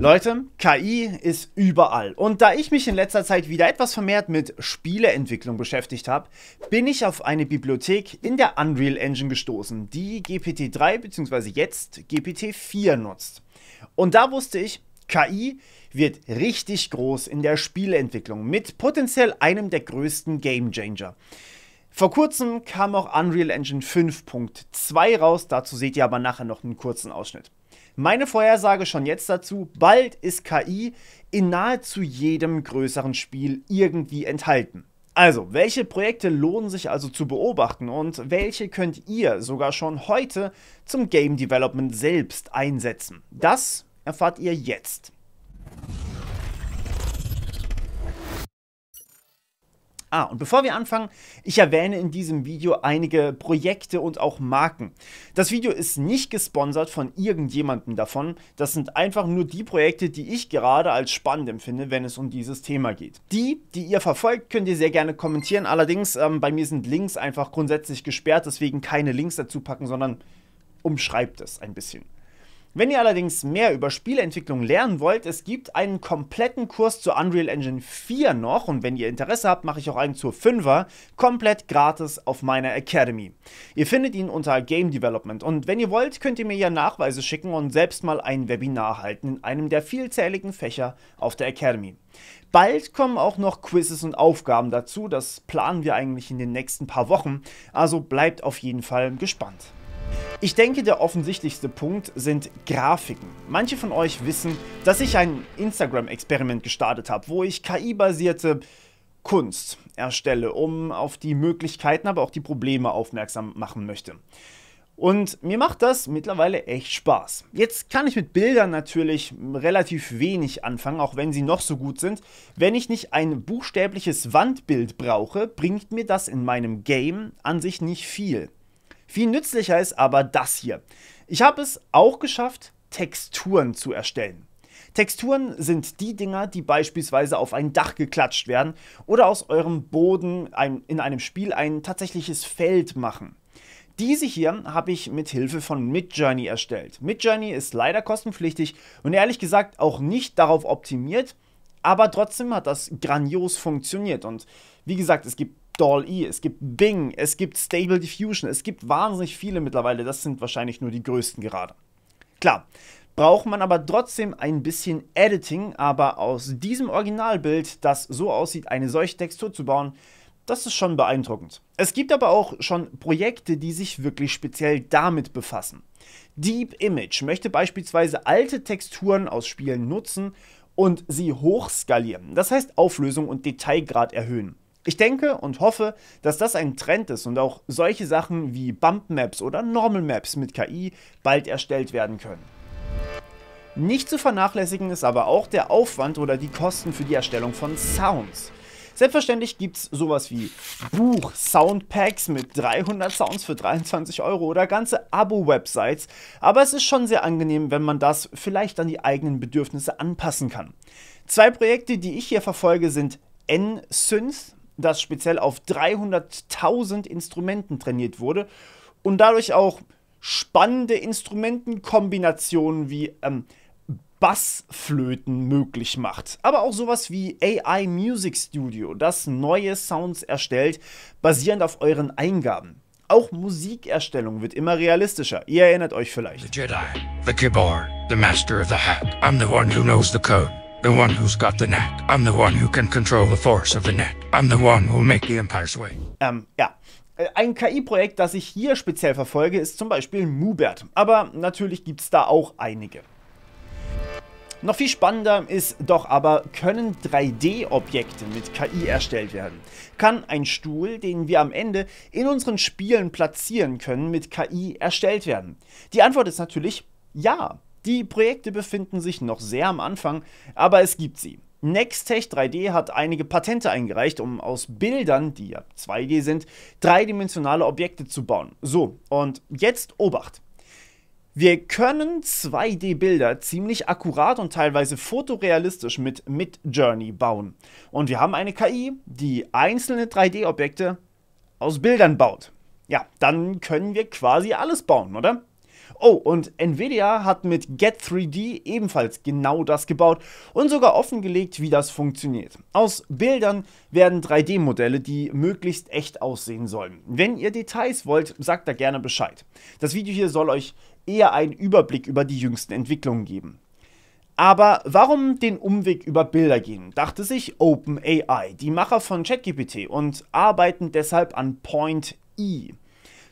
Leute, KI ist überall. Und da ich mich in letzter Zeit wieder etwas vermehrt mit Spieleentwicklung beschäftigt habe, bin ich auf eine Bibliothek in der Unreal Engine gestoßen, die GPT-3 bzw. jetzt GPT-4 nutzt. Und da wusste ich, KI wird richtig groß in der Spieleentwicklung mit potenziell einem der größten Game Gamechanger. Vor kurzem kam auch Unreal Engine 5.2 raus, dazu seht ihr aber nachher noch einen kurzen Ausschnitt. Meine Vorhersage schon jetzt dazu, bald ist KI in nahezu jedem größeren Spiel irgendwie enthalten. Also, welche Projekte lohnen sich also zu beobachten und welche könnt ihr sogar schon heute zum Game Development selbst einsetzen? Das erfahrt ihr jetzt. Ah, und bevor wir anfangen, ich erwähne in diesem Video einige Projekte und auch Marken. Das Video ist nicht gesponsert von irgendjemandem davon. Das sind einfach nur die Projekte, die ich gerade als spannend empfinde, wenn es um dieses Thema geht. Die, die ihr verfolgt, könnt ihr sehr gerne kommentieren. Allerdings, ähm, bei mir sind Links einfach grundsätzlich gesperrt, deswegen keine Links dazu packen, sondern umschreibt es ein bisschen. Wenn ihr allerdings mehr über Spieleentwicklung lernen wollt, es gibt einen kompletten Kurs zur Unreal Engine 4 noch und wenn ihr Interesse habt, mache ich auch einen zur 5er, komplett gratis auf meiner Academy. Ihr findet ihn unter Game Development und wenn ihr wollt, könnt ihr mir ja Nachweise schicken und selbst mal ein Webinar halten in einem der vielzähligen Fächer auf der Academy. Bald kommen auch noch Quizzes und Aufgaben dazu, das planen wir eigentlich in den nächsten paar Wochen, also bleibt auf jeden Fall gespannt. Ich denke, der offensichtlichste Punkt sind Grafiken. Manche von euch wissen, dass ich ein Instagram-Experiment gestartet habe, wo ich KI-basierte Kunst erstelle, um auf die Möglichkeiten, aber auch die Probleme aufmerksam machen möchte. Und mir macht das mittlerweile echt Spaß. Jetzt kann ich mit Bildern natürlich relativ wenig anfangen, auch wenn sie noch so gut sind. Wenn ich nicht ein buchstäbliches Wandbild brauche, bringt mir das in meinem Game an sich nicht viel. Viel nützlicher ist aber das hier. Ich habe es auch geschafft, Texturen zu erstellen. Texturen sind die Dinger, die beispielsweise auf ein Dach geklatscht werden oder aus eurem Boden ein, in einem Spiel ein tatsächliches Feld machen. Diese hier habe ich mit Hilfe von Midjourney erstellt. Midjourney ist leider kostenpflichtig und ehrlich gesagt auch nicht darauf optimiert, aber trotzdem hat das grandios funktioniert und wie gesagt, es gibt DALL-E, es gibt Bing, es gibt Stable Diffusion, es gibt wahnsinnig viele mittlerweile. Das sind wahrscheinlich nur die größten gerade. Klar, braucht man aber trotzdem ein bisschen Editing, aber aus diesem Originalbild, das so aussieht, eine solche Textur zu bauen, das ist schon beeindruckend. Es gibt aber auch schon Projekte, die sich wirklich speziell damit befassen. Deep Image möchte beispielsweise alte Texturen aus Spielen nutzen und sie hochskalieren, das heißt Auflösung und Detailgrad erhöhen. Ich denke und hoffe, dass das ein Trend ist und auch solche Sachen wie Bump Maps oder Normal Maps mit KI bald erstellt werden können. Nicht zu vernachlässigen ist aber auch der Aufwand oder die Kosten für die Erstellung von Sounds. Selbstverständlich gibt es sowas wie Buch-Soundpacks mit 300 Sounds für 23 Euro oder ganze Abo-Websites, aber es ist schon sehr angenehm, wenn man das vielleicht an die eigenen Bedürfnisse anpassen kann. Zwei Projekte, die ich hier verfolge, sind N-Synth das speziell auf 300.000 Instrumenten trainiert wurde und dadurch auch spannende Instrumentenkombinationen wie ähm, Bassflöten möglich macht. Aber auch sowas wie AI Music Studio, das neue Sounds erstellt, basierend auf euren Eingaben. Auch Musikerstellung wird immer realistischer. Ihr erinnert euch vielleicht. The Jedi, the Kibar, the Master of the Hat. I'm the one who knows the code. The one who's got the net. I'm the one who can control the force of the net. I'm the one who'll make the empire sway. Ähm, ja. Äh, ein KI-Projekt, das ich hier speziell verfolge, ist zum Beispiel Mubert. Aber natürlich gibt es da auch einige. Noch viel spannender ist doch aber, können 3D-Objekte mit KI erstellt werden? Kann ein Stuhl, den wir am Ende in unseren Spielen platzieren können, mit KI erstellt werden? Die Antwort ist natürlich ja. Die Projekte befinden sich noch sehr am Anfang, aber es gibt sie. Nextech 3D hat einige Patente eingereicht, um aus Bildern, die ja 2D sind, dreidimensionale Objekte zu bauen. So, und jetzt Obacht. Wir können 2D-Bilder ziemlich akkurat und teilweise fotorealistisch mit Midjourney bauen. Und wir haben eine KI, die einzelne 3D-Objekte aus Bildern baut. Ja, dann können wir quasi alles bauen, oder? Oh, und Nvidia hat mit Get3D ebenfalls genau das gebaut und sogar offengelegt, wie das funktioniert. Aus Bildern werden 3D-Modelle, die möglichst echt aussehen sollen. Wenn ihr Details wollt, sagt da gerne Bescheid. Das Video hier soll euch eher einen Überblick über die jüngsten Entwicklungen geben. Aber warum den Umweg über Bilder gehen, dachte sich OpenAI, die Macher von ChatGPT und arbeiten deshalb an Point E.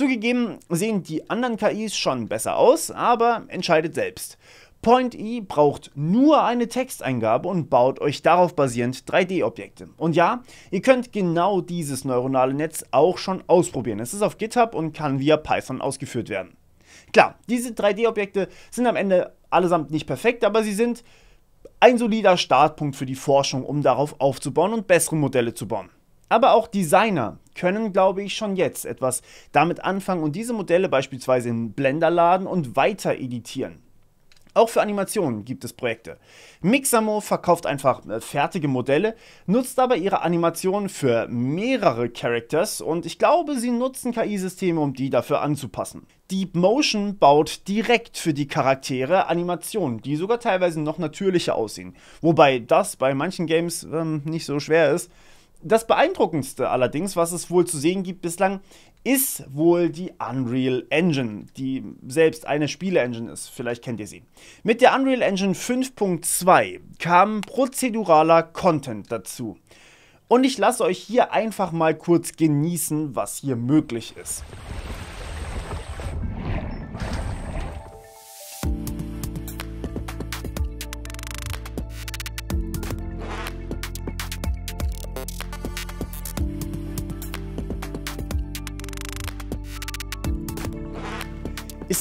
Zugegeben sehen die anderen KIs schon besser aus, aber entscheidet selbst. Point E braucht nur eine Texteingabe und baut euch darauf basierend 3D-Objekte. Und ja, ihr könnt genau dieses neuronale Netz auch schon ausprobieren. Es ist auf GitHub und kann via Python ausgeführt werden. Klar, diese 3D-Objekte sind am Ende allesamt nicht perfekt, aber sie sind ein solider Startpunkt für die Forschung, um darauf aufzubauen und bessere Modelle zu bauen. Aber auch Designer können, glaube ich, schon jetzt etwas damit anfangen und diese Modelle beispielsweise in Blender laden und weiter editieren. Auch für Animationen gibt es Projekte. Mixamo verkauft einfach äh, fertige Modelle, nutzt aber ihre Animationen für mehrere Characters und ich glaube, sie nutzen KI-Systeme, um die dafür anzupassen. Deep Motion baut direkt für die Charaktere Animationen, die sogar teilweise noch natürlicher aussehen. Wobei das bei manchen Games ähm, nicht so schwer ist. Das beeindruckendste allerdings, was es wohl zu sehen gibt bislang, ist wohl die Unreal Engine, die selbst eine Spiele-Engine ist. Vielleicht kennt ihr sie. Mit der Unreal Engine 5.2 kam prozeduraler Content dazu. Und ich lasse euch hier einfach mal kurz genießen, was hier möglich ist.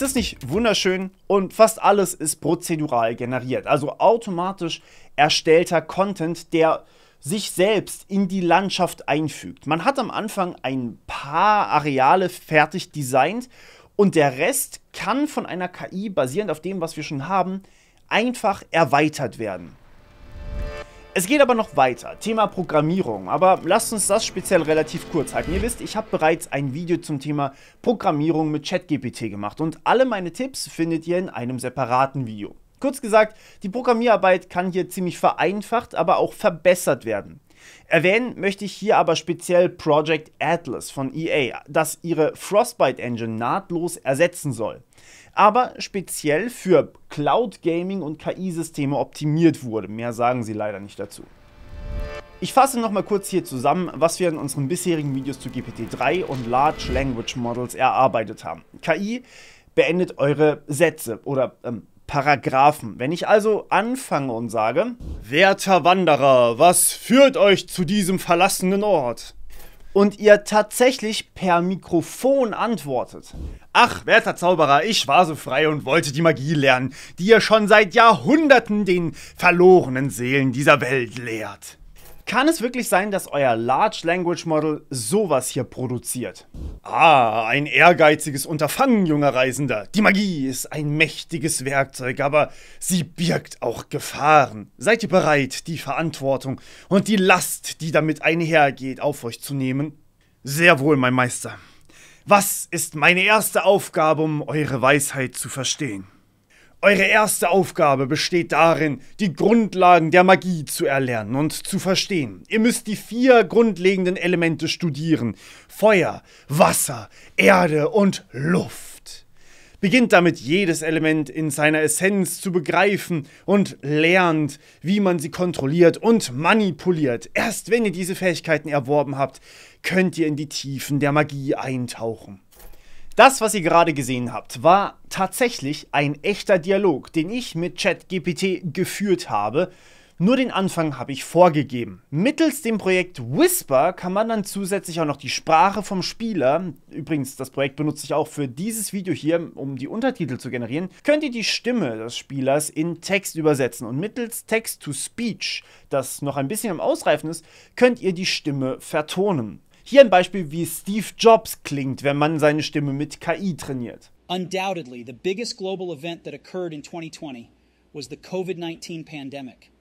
Ist das nicht wunderschön? Und fast alles ist prozedural generiert, also automatisch erstellter Content, der sich selbst in die Landschaft einfügt. Man hat am Anfang ein paar Areale fertig designt und der Rest kann von einer KI basierend auf dem, was wir schon haben, einfach erweitert werden. Es geht aber noch weiter, Thema Programmierung, aber lasst uns das speziell relativ kurz halten. Ihr wisst, ich habe bereits ein Video zum Thema Programmierung mit ChatGPT gemacht und alle meine Tipps findet ihr in einem separaten Video. Kurz gesagt, die Programmierarbeit kann hier ziemlich vereinfacht, aber auch verbessert werden. Erwähnen möchte ich hier aber speziell Project Atlas von EA, das ihre Frostbite Engine nahtlos ersetzen soll, aber speziell für Cloud Gaming und KI-Systeme optimiert wurde. Mehr sagen sie leider nicht dazu. Ich fasse nochmal kurz hier zusammen, was wir in unseren bisherigen Videos zu GPT-3 und Large Language Models erarbeitet haben. KI beendet eure Sätze oder ähm, Paragraphen. Wenn ich also anfange und sage, werter Wanderer, was führt euch zu diesem verlassenen Ort? Und ihr tatsächlich per Mikrofon antwortet. Ach, werter Zauberer, ich war so frei und wollte die Magie lernen, die ihr schon seit Jahrhunderten den verlorenen Seelen dieser Welt lehrt. Kann es wirklich sein, dass euer Large Language Model sowas hier produziert? Ah, ein ehrgeiziges Unterfangen, junger Reisender. Die Magie ist ein mächtiges Werkzeug, aber sie birgt auch Gefahren. Seid ihr bereit, die Verantwortung und die Last, die damit einhergeht, auf euch zu nehmen? Sehr wohl, mein Meister. Was ist meine erste Aufgabe, um eure Weisheit zu verstehen? Eure erste Aufgabe besteht darin, die Grundlagen der Magie zu erlernen und zu verstehen. Ihr müsst die vier grundlegenden Elemente studieren. Feuer, Wasser, Erde und Luft. Beginnt damit jedes Element in seiner Essenz zu begreifen und lernt, wie man sie kontrolliert und manipuliert. Erst wenn ihr diese Fähigkeiten erworben habt, könnt ihr in die Tiefen der Magie eintauchen. Das, was ihr gerade gesehen habt, war tatsächlich ein echter Dialog, den ich mit ChatGPT geführt habe. Nur den Anfang habe ich vorgegeben. Mittels dem Projekt Whisper kann man dann zusätzlich auch noch die Sprache vom Spieler, übrigens das Projekt benutze ich auch für dieses Video hier, um die Untertitel zu generieren, könnt ihr die Stimme des Spielers in Text übersetzen. Und mittels Text-to-Speech, das noch ein bisschen am Ausreifen ist, könnt ihr die Stimme vertonen. Hier ein Beispiel, wie Steve Jobs klingt, wenn man seine Stimme mit KI trainiert. Undoubtedly, the biggest global event that occurred in 2020 was the COVID-19 pandemic.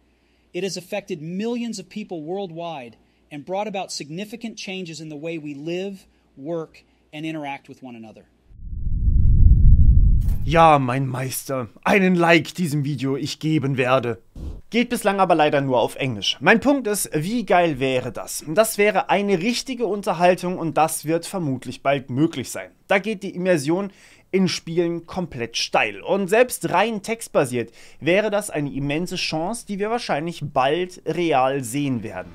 It has affected millions of people worldwide and brought about significant changes in the way we live, work and interact with one another. Ja, mein Meister, einen Like diesem Video ich geben werde. Geht bislang aber leider nur auf Englisch. Mein Punkt ist, wie geil wäre das? Das wäre eine richtige Unterhaltung und das wird vermutlich bald möglich sein. Da geht die Immersion in Spielen komplett steil. Und selbst rein textbasiert wäre das eine immense Chance, die wir wahrscheinlich bald real sehen werden.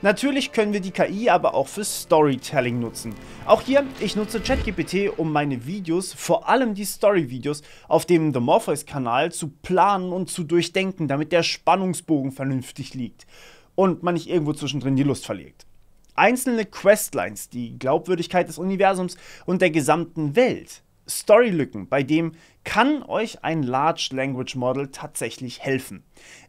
Natürlich können wir die KI aber auch für Storytelling nutzen. Auch hier, ich nutze ChatGPT, um meine Videos, vor allem die Story-Videos, auf dem The Morpheus-Kanal zu planen und zu durchdenken, damit der Spannungsbogen vernünftig liegt und man nicht irgendwo zwischendrin die Lust verliert. Einzelne Questlines, die Glaubwürdigkeit des Universums und der gesamten Welt Storylücken, bei dem kann euch ein Large Language Model tatsächlich helfen.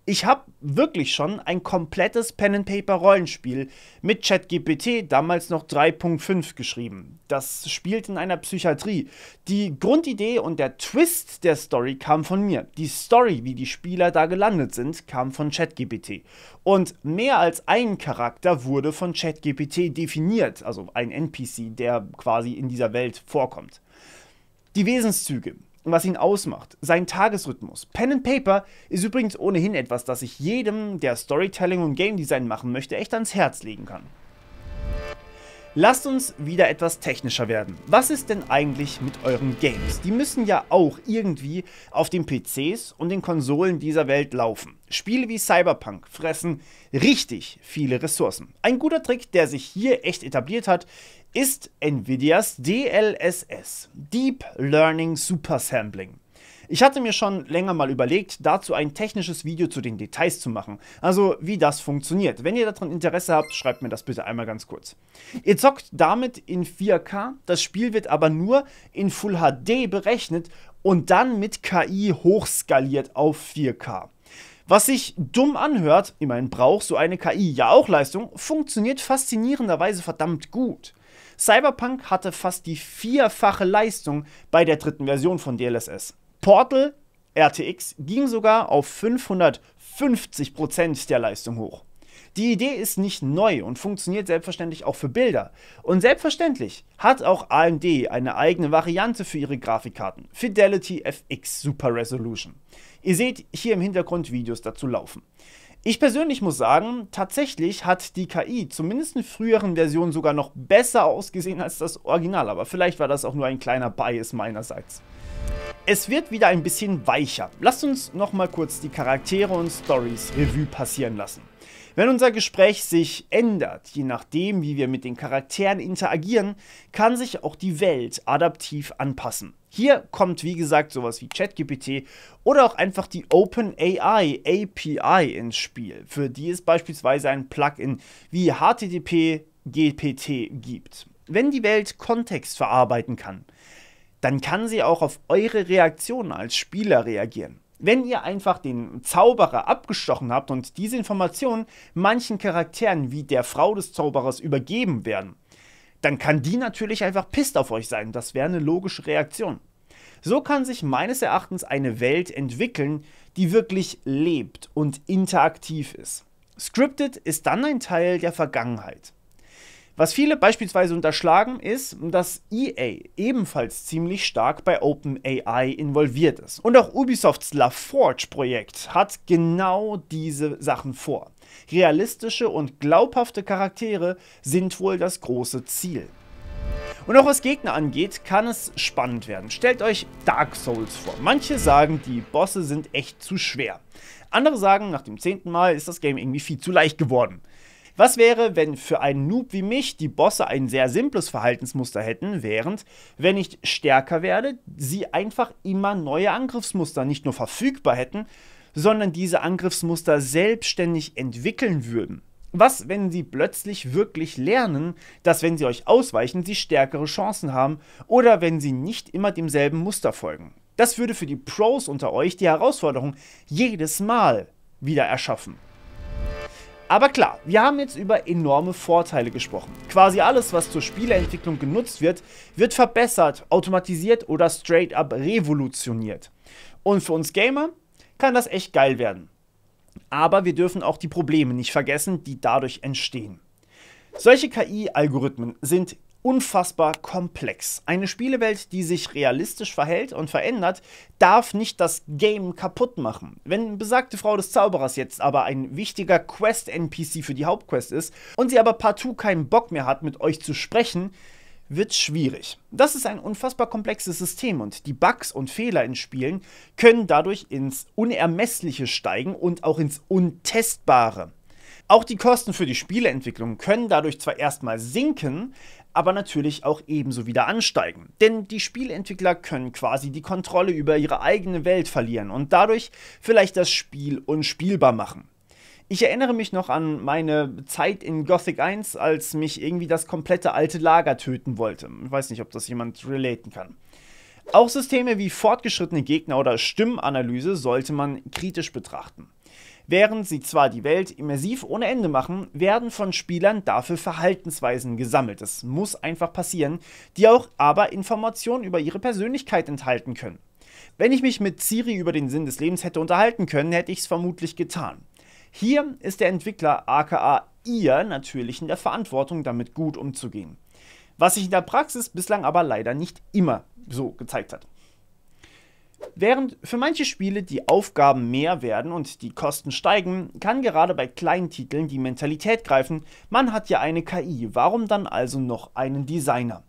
Ich habe wirklich schon ein komplettes Pen and Paper Rollenspiel mit ChatGPT damals noch 3.5 geschrieben. Das spielt in einer Psychiatrie. Die Grundidee und der Twist der Story kam von mir. Die Story, wie die Spieler da gelandet sind, kam von ChatGPT. Und mehr als ein Charakter wurde von ChatGPT definiert, also ein NPC, der quasi in dieser Welt vorkommt. Die Wesenszüge, was ihn ausmacht, sein Tagesrhythmus. Pen and Paper ist übrigens ohnehin etwas, das ich jedem, der Storytelling und Game Design machen möchte, echt ans Herz legen kann. Lasst uns wieder etwas technischer werden. Was ist denn eigentlich mit euren Games? Die müssen ja auch irgendwie auf den PCs und den Konsolen dieser Welt laufen. Spiele wie Cyberpunk fressen richtig viele Ressourcen. Ein guter Trick, der sich hier echt etabliert hat, ist Nvidias DLSS, Deep Learning Supersampling. Ich hatte mir schon länger mal überlegt, dazu ein technisches Video zu den Details zu machen, also wie das funktioniert. Wenn ihr daran Interesse habt, schreibt mir das bitte einmal ganz kurz. Ihr zockt damit in 4K, das Spiel wird aber nur in Full HD berechnet und dann mit KI hochskaliert auf 4K. Was sich dumm anhört, immerhin braucht so eine KI ja auch Leistung, funktioniert faszinierenderweise verdammt gut. Cyberpunk hatte fast die vierfache Leistung bei der dritten Version von DLSS. Portal RTX ging sogar auf 550% der Leistung hoch. Die Idee ist nicht neu und funktioniert selbstverständlich auch für Bilder. Und selbstverständlich hat auch AMD eine eigene Variante für ihre Grafikkarten, Fidelity FX Super Resolution. Ihr seht hier im Hintergrund Videos dazu laufen. Ich persönlich muss sagen, tatsächlich hat die KI zumindest in früheren Versionen sogar noch besser ausgesehen als das Original, aber vielleicht war das auch nur ein kleiner Bias meinerseits. Es wird wieder ein bisschen weicher. Lasst uns nochmal kurz die Charaktere und Stories Revue passieren lassen. Wenn unser Gespräch sich ändert, je nachdem, wie wir mit den Charakteren interagieren, kann sich auch die Welt adaptiv anpassen. Hier kommt wie gesagt sowas wie ChatGPT oder auch einfach die OpenAI API ins Spiel, für die es beispielsweise ein Plugin wie HTTP GPT gibt. Wenn die Welt Kontext verarbeiten kann, dann kann sie auch auf eure Reaktion als Spieler reagieren. Wenn ihr einfach den Zauberer abgestochen habt und diese Informationen manchen Charakteren wie der Frau des Zauberers übergeben werden, dann kann die natürlich einfach pisst auf euch sein. Das wäre eine logische Reaktion. So kann sich meines Erachtens eine Welt entwickeln, die wirklich lebt und interaktiv ist. Scripted ist dann ein Teil der Vergangenheit. Was viele beispielsweise unterschlagen, ist, dass EA ebenfalls ziemlich stark bei OpenAI involviert ist. Und auch Ubisofts LaForge-Projekt hat genau diese Sachen vor. Realistische und glaubhafte Charaktere sind wohl das große Ziel. Und auch was Gegner angeht, kann es spannend werden. Stellt euch Dark Souls vor. Manche sagen, die Bosse sind echt zu schwer. Andere sagen, nach dem zehnten Mal ist das Game irgendwie viel zu leicht geworden. Was wäre, wenn für einen Noob wie mich die Bosse ein sehr simples Verhaltensmuster hätten, während, wenn ich stärker werde, sie einfach immer neue Angriffsmuster nicht nur verfügbar hätten, sondern diese Angriffsmuster selbstständig entwickeln würden? Was, wenn sie plötzlich wirklich lernen, dass wenn sie euch ausweichen, sie stärkere Chancen haben oder wenn sie nicht immer demselben Muster folgen? Das würde für die Pros unter euch die Herausforderung jedes Mal wieder erschaffen. Aber klar, wir haben jetzt über enorme Vorteile gesprochen. Quasi alles, was zur Spieleentwicklung genutzt wird, wird verbessert, automatisiert oder straight up revolutioniert. Und für uns Gamer kann das echt geil werden. Aber wir dürfen auch die Probleme nicht vergessen, die dadurch entstehen. Solche KI-Algorithmen sind unfassbar komplex. Eine Spielewelt, die sich realistisch verhält und verändert, darf nicht das Game kaputt machen. Wenn besagte Frau des Zauberers jetzt aber ein wichtiger Quest-NPC für die Hauptquest ist und sie aber partout keinen Bock mehr hat, mit euch zu sprechen, wird schwierig. Das ist ein unfassbar komplexes System und die Bugs und Fehler in Spielen können dadurch ins Unermessliche steigen und auch ins Untestbare. Auch die Kosten für die Spieleentwicklung können dadurch zwar erstmal sinken, aber natürlich auch ebenso wieder ansteigen. Denn die Spieleentwickler können quasi die Kontrolle über ihre eigene Welt verlieren und dadurch vielleicht das Spiel unspielbar machen. Ich erinnere mich noch an meine Zeit in Gothic 1, als mich irgendwie das komplette alte Lager töten wollte. Ich weiß nicht, ob das jemand relaten kann. Auch Systeme wie fortgeschrittene Gegner oder Stimmanalyse sollte man kritisch betrachten. Während sie zwar die Welt immersiv ohne Ende machen, werden von Spielern dafür Verhaltensweisen gesammelt. Das muss einfach passieren, die auch aber Informationen über ihre Persönlichkeit enthalten können. Wenn ich mich mit Ciri über den Sinn des Lebens hätte unterhalten können, hätte ich es vermutlich getan. Hier ist der Entwickler aka ihr natürlich in der Verantwortung, damit gut umzugehen. Was sich in der Praxis bislang aber leider nicht immer so gezeigt hat. Während für manche Spiele die Aufgaben mehr werden und die Kosten steigen, kann gerade bei kleinen Titeln die Mentalität greifen, man hat ja eine KI, warum dann also noch einen Designer?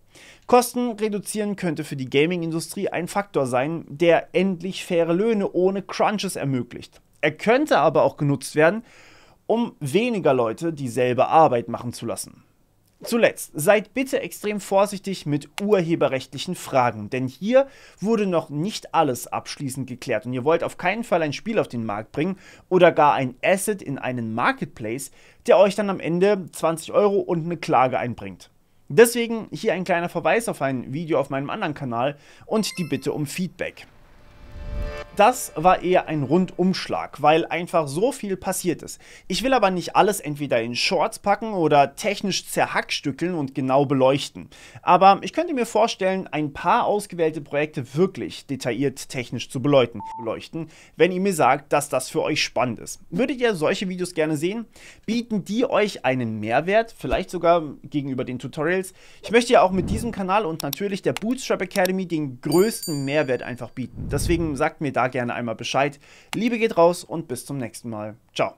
Kosten reduzieren könnte für die Gaming-Industrie ein Faktor sein, der endlich faire Löhne ohne Crunches ermöglicht. Er könnte aber auch genutzt werden, um weniger Leute dieselbe Arbeit machen zu lassen. Zuletzt, seid bitte extrem vorsichtig mit urheberrechtlichen Fragen, denn hier wurde noch nicht alles abschließend geklärt und ihr wollt auf keinen Fall ein Spiel auf den Markt bringen oder gar ein Asset in einen Marketplace, der euch dann am Ende 20 Euro und eine Klage einbringt. Deswegen hier ein kleiner Verweis auf ein Video auf meinem anderen Kanal und die Bitte um Feedback. Das war eher ein Rundumschlag, weil einfach so viel passiert ist. Ich will aber nicht alles entweder in Shorts packen oder technisch zerhackstückeln und genau beleuchten. Aber ich könnte mir vorstellen, ein paar ausgewählte Projekte wirklich detailliert technisch zu beleuchten, wenn ihr mir sagt, dass das für euch spannend ist. Würdet ihr solche Videos gerne sehen? Bieten die euch einen Mehrwert, vielleicht sogar gegenüber den Tutorials? Ich möchte ja auch mit diesem Kanal und natürlich der Bootstrap Academy den größten Mehrwert einfach bieten. Deswegen sagt mir da da gerne einmal Bescheid. Liebe geht raus und bis zum nächsten Mal. Ciao.